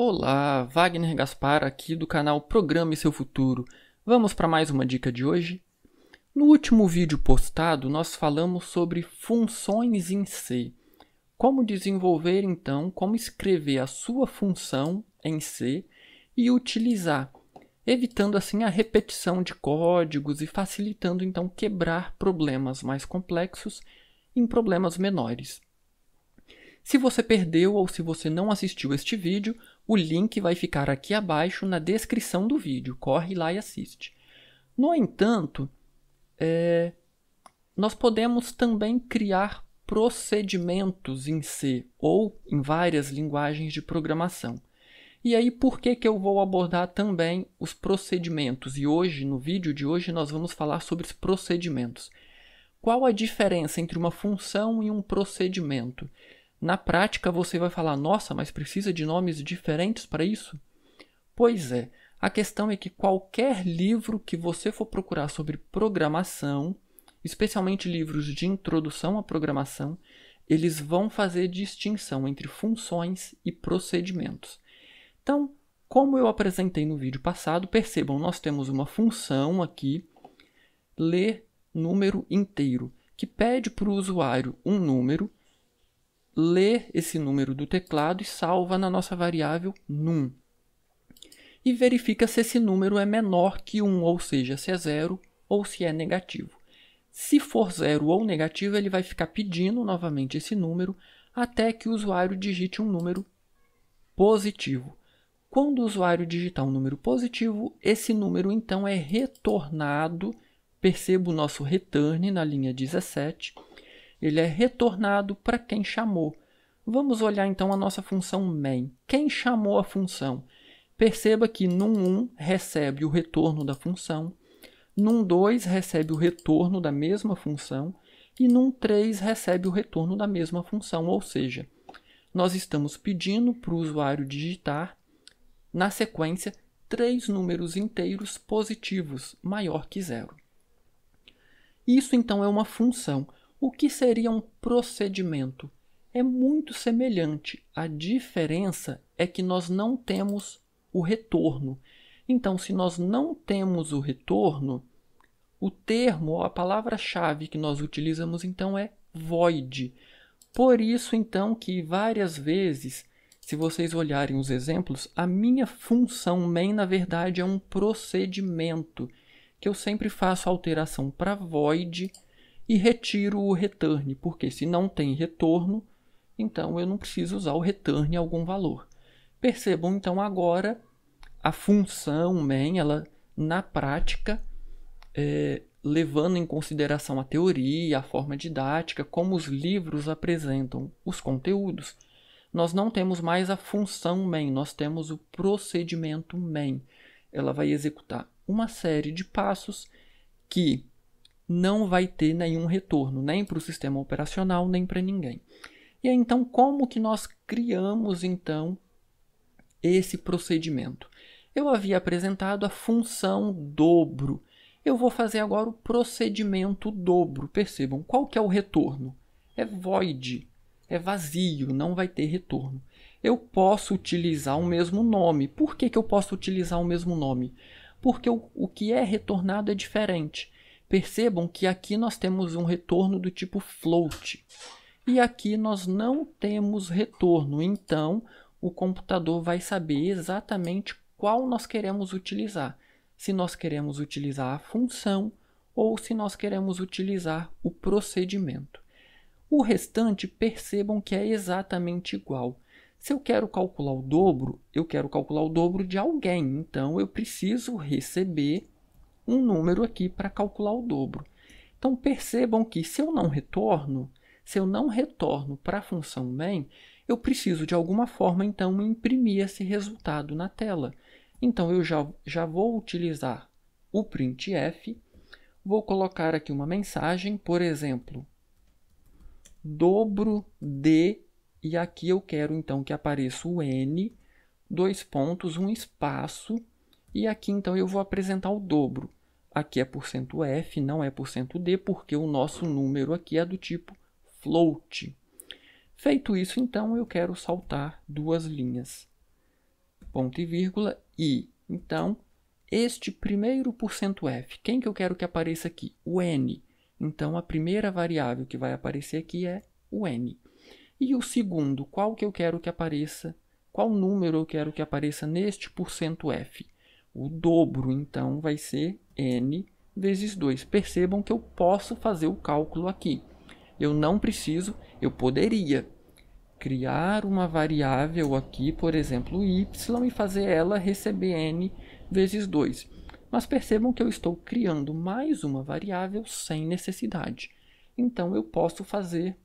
Olá, Wagner Gaspar aqui do canal Programe Seu Futuro. Vamos para mais uma dica de hoje? No último vídeo postado, nós falamos sobre funções em C. Como desenvolver, então, como escrever a sua função em C e utilizar, evitando assim a repetição de códigos e facilitando, então, quebrar problemas mais complexos em problemas menores. Se você perdeu ou se você não assistiu este vídeo, o link vai ficar aqui abaixo na descrição do vídeo. Corre lá e assiste. No entanto, é, nós podemos também criar procedimentos em C ou em várias linguagens de programação. E aí, por que, que eu vou abordar também os procedimentos? E hoje, no vídeo de hoje, nós vamos falar sobre os procedimentos. Qual a diferença entre uma função e um procedimento? Na prática, você vai falar: nossa, mas precisa de nomes diferentes para isso? Pois é, a questão é que qualquer livro que você for procurar sobre programação, especialmente livros de introdução à programação, eles vão fazer distinção entre funções e procedimentos. Então, como eu apresentei no vídeo passado, percebam, nós temos uma função aqui, ler número inteiro, que pede para o usuário um número lê esse número do teclado e salva na nossa variável num. E verifica se esse número é menor que 1, ou seja, se é zero ou se é negativo. Se for zero ou negativo, ele vai ficar pedindo novamente esse número até que o usuário digite um número positivo. Quando o usuário digitar um número positivo, esse número então é retornado. Perceba o nosso return na linha 17 ele é retornado para quem chamou. Vamos olhar então a nossa função main. Quem chamou a função? Perceba que num 1 recebe o retorno da função, num 2 recebe o retorno da mesma função e num 3 recebe o retorno da mesma função, ou seja, nós estamos pedindo para o usuário digitar na sequência três números inteiros positivos maior que zero. Isso então é uma função. O que seria um procedimento? É muito semelhante. A diferença é que nós não temos o retorno. Então, se nós não temos o retorno, o termo, a palavra-chave que nós utilizamos então é void. Por isso então que várias vezes, se vocês olharem os exemplos, a minha função main na verdade é um procedimento que eu sempre faço alteração para void e retiro o return, porque se não tem retorno, então eu não preciso usar o return em algum valor. Percebam então agora a função main, ela na prática, é, levando em consideração a teoria, a forma didática, como os livros apresentam os conteúdos, nós não temos mais a função main, nós temos o procedimento main. Ela vai executar uma série de passos que não vai ter nenhum retorno, nem para o sistema operacional, nem para ninguém. E aí, então, como que nós criamos então esse procedimento? Eu havia apresentado a função dobro. Eu vou fazer agora o procedimento dobro. Percebam, qual que é o retorno? É void, é vazio, não vai ter retorno. Eu posso utilizar o mesmo nome. Por que, que eu posso utilizar o mesmo nome? Porque o, o que é retornado é diferente. Percebam que aqui nós temos um retorno do tipo float. E aqui nós não temos retorno, então o computador vai saber exatamente qual nós queremos utilizar. Se nós queremos utilizar a função ou se nós queremos utilizar o procedimento. O restante, percebam que é exatamente igual. Se eu quero calcular o dobro, eu quero calcular o dobro de alguém, então eu preciso receber um número aqui para calcular o dobro. Então percebam que se eu não retorno, se eu não retorno para a função main, eu preciso de alguma forma então imprimir esse resultado na tela. Então eu já, já vou utilizar o printf, vou colocar aqui uma mensagem, por exemplo, dobro de, e aqui eu quero então que apareça o n, dois pontos, um espaço, e aqui então eu vou apresentar o dobro. Aqui é %f, não é %d, porque o nosso número aqui é do tipo float. Feito isso, então, eu quero saltar duas linhas, ponto e vírgula, e, então, este primeiro %f, quem que eu quero que apareça aqui? O n. Então, a primeira variável que vai aparecer aqui é o n. E o segundo, qual que eu quero que apareça? Qual número eu quero que apareça neste %f? O dobro, então, vai ser n vezes 2. Percebam que eu posso fazer o cálculo aqui. Eu não preciso, eu poderia criar uma variável aqui, por exemplo, y, e fazer ela receber n vezes 2. Mas percebam que eu estou criando mais uma variável sem necessidade. Então, eu posso fazer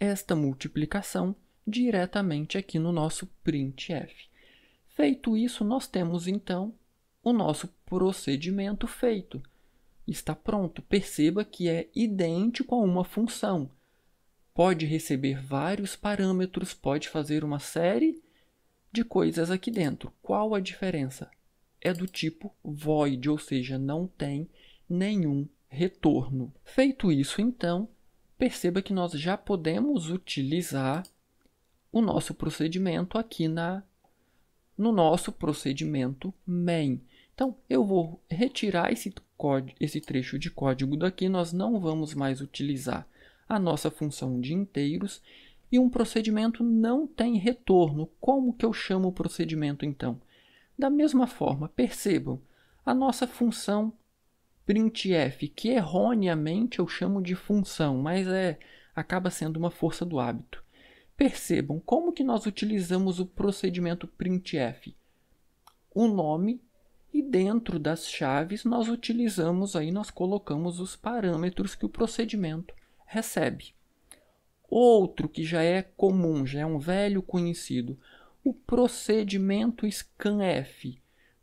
esta multiplicação diretamente aqui no nosso printf. Feito isso, nós temos, então, o nosso procedimento feito. Está pronto. Perceba que é idêntico a uma função. Pode receber vários parâmetros, pode fazer uma série de coisas aqui dentro. Qual a diferença? É do tipo void, ou seja, não tem nenhum retorno. Feito isso, então, perceba que nós já podemos utilizar o nosso procedimento aqui na no nosso procedimento main. Então, eu vou retirar esse, esse trecho de código daqui, nós não vamos mais utilizar a nossa função de inteiros, e um procedimento não tem retorno. Como que eu chamo o procedimento, então? Da mesma forma, percebam, a nossa função printf, que erroneamente eu chamo de função, mas é acaba sendo uma força do hábito. Percebam como que nós utilizamos o procedimento printf. O nome e dentro das chaves nós utilizamos aí nós colocamos os parâmetros que o procedimento recebe. Outro que já é comum, já é um velho conhecido, o procedimento scanf.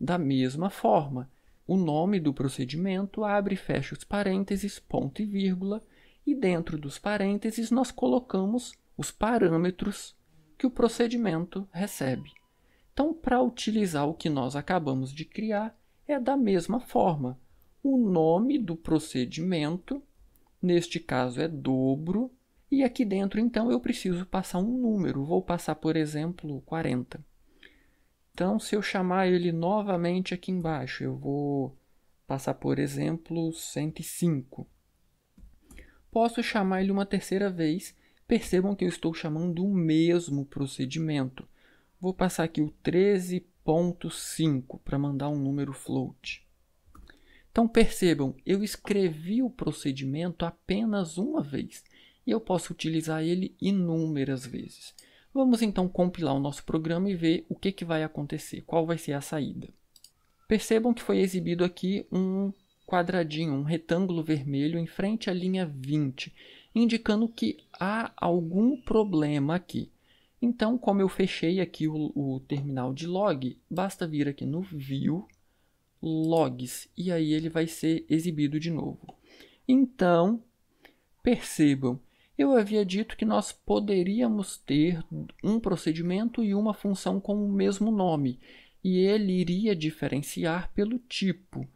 Da mesma forma, o nome do procedimento abre e fecha os parênteses, ponto e vírgula, e dentro dos parênteses nós colocamos os parâmetros que o procedimento recebe. Então, para utilizar o que nós acabamos de criar, é da mesma forma. O nome do procedimento, neste caso é dobro, e aqui dentro, então, eu preciso passar um número. Vou passar, por exemplo, 40. Então, se eu chamar ele novamente aqui embaixo, eu vou passar, por exemplo, 105. Posso chamar ele uma terceira vez. Percebam que eu estou chamando o mesmo procedimento. Vou passar aqui o 13.5 para mandar um número float. Então percebam, eu escrevi o procedimento apenas uma vez e eu posso utilizar ele inúmeras vezes. Vamos então compilar o nosso programa e ver o que, que vai acontecer, qual vai ser a saída. Percebam que foi exibido aqui um quadradinho, um retângulo vermelho em frente à linha 20, indicando que há algum problema aqui. Então, como eu fechei aqui o, o terminal de log, basta vir aqui no View, Logs, e aí ele vai ser exibido de novo. Então, percebam, eu havia dito que nós poderíamos ter um procedimento e uma função com o mesmo nome, e ele iria diferenciar pelo tipo.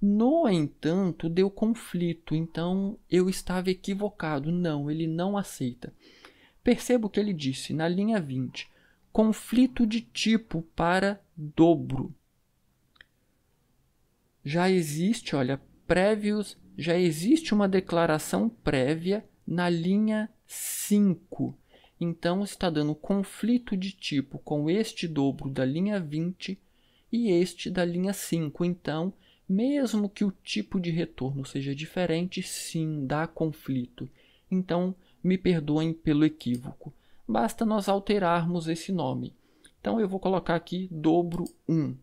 No entanto, deu conflito, então eu estava equivocado. Não, ele não aceita. Perceba o que ele disse na linha 20. Conflito de tipo para dobro. Já existe, olha, prévios, já existe uma declaração prévia na linha 5. Então está dando conflito de tipo com este dobro da linha 20 e este da linha 5. Então, mesmo que o tipo de retorno seja diferente, sim, dá conflito. Então, me perdoem pelo equívoco. Basta nós alterarmos esse nome. Então eu vou colocar aqui dobro 1.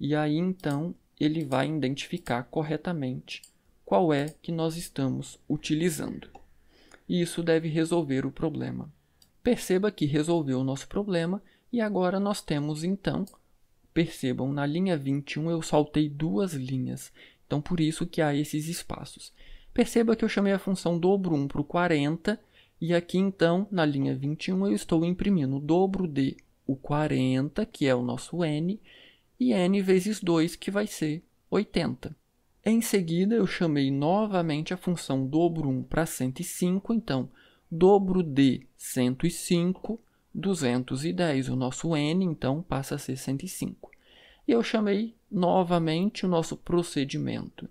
E aí então ele vai identificar corretamente qual é que nós estamos utilizando. E isso deve resolver o problema. Perceba que resolveu o nosso problema e agora nós temos então, percebam, na linha 21 eu saltei duas linhas, então por isso que há esses espaços. Perceba que eu chamei a função dobro 1 para o 40, e aqui então, na linha 21, eu estou imprimindo o dobro de o 40, que é o nosso n, e n vezes 2, que vai ser 80. Em seguida, eu chamei novamente a função dobro 1 para 105, então, dobro de 105, 210. O nosso n, então, passa a ser 105. E eu chamei novamente o nosso procedimento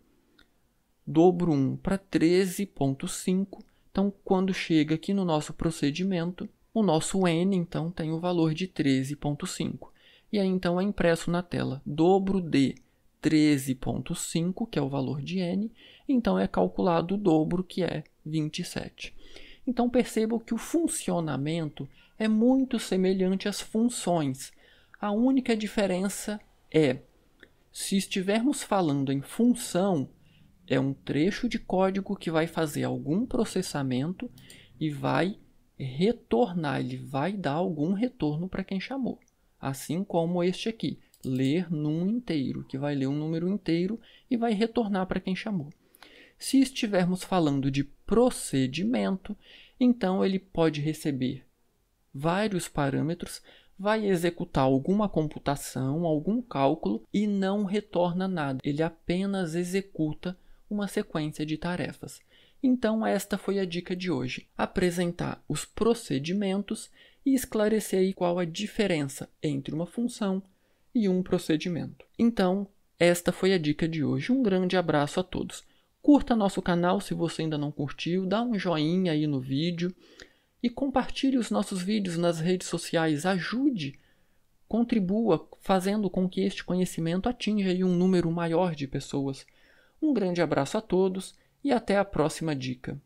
dobro 1 para 13.5. Então, quando chega aqui no nosso procedimento, o nosso n então tem o valor de 13.5. E aí então é impresso na tela dobro de 13.5, que é o valor de n, então é calculado o dobro, que é 27. Então percebam que o funcionamento é muito semelhante às funções. A única diferença é, se estivermos falando em função, é um trecho de código que vai fazer algum processamento e vai retornar, ele vai dar algum retorno para quem chamou. Assim como este aqui, ler num inteiro, que vai ler um número inteiro e vai retornar para quem chamou. Se estivermos falando de procedimento, então ele pode receber vários parâmetros, vai executar alguma computação, algum cálculo e não retorna nada. Ele apenas executa uma sequência de tarefas. Então, esta foi a dica de hoje: apresentar os procedimentos e esclarecer qual a diferença entre uma função e um procedimento. Então, esta foi a dica de hoje. Um grande abraço a todos. Curta nosso canal se você ainda não curtiu, dá um joinha aí no vídeo e compartilhe os nossos vídeos nas redes sociais. Ajude, contribua fazendo com que este conhecimento atinja um número maior de pessoas. Um grande abraço a todos e até a próxima dica.